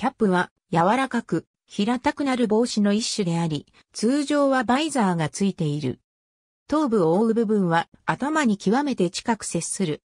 キャップは柔らかく平たくなる帽子の一種であり、通常はバイザーがついている。頭部を覆う部分は頭に極めて近く接する。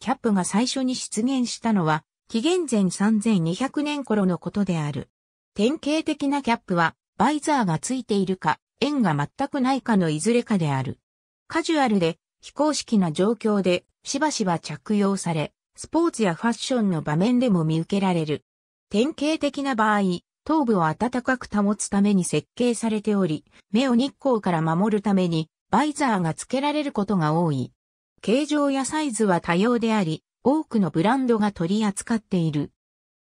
キャップが最初に出現したのは、紀元前3200年頃のことである。典型的なキャップは、バイザーがついているか、縁が全くないかのいずれかである。カジュアルで、非公式な状況で、しばしば着用され、スポーツやファッションの場面でも見受けられる。典型的な場合、頭部を暖かく保つために設計されており、目を日光から守るためにバイザーが付けられることが多い。形状やサイズは多様であり、多くのブランドが取り扱っている。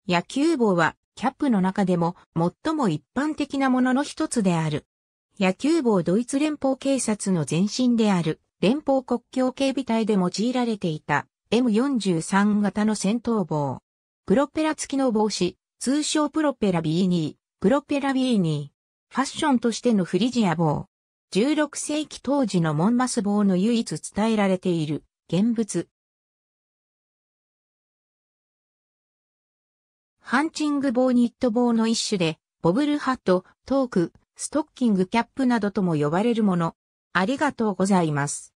野球帽はキャップの中でも最も一般的なものの一つである。野球帽ドイツ連邦警察の前身である連邦国境警備隊で用いられていた M43 型の戦闘帽。プロペラ付きの帽子、通称プロペラビーニー、プロペラビーニー。ファッションとしてのフリジア帽。16世紀当時のモンマス帽の唯一伝えられている、現物。ハンチング棒ニット棒の一種で、ボブルハット、トーク、ストッキングキャップなどとも呼ばれるもの。ありがとうございます。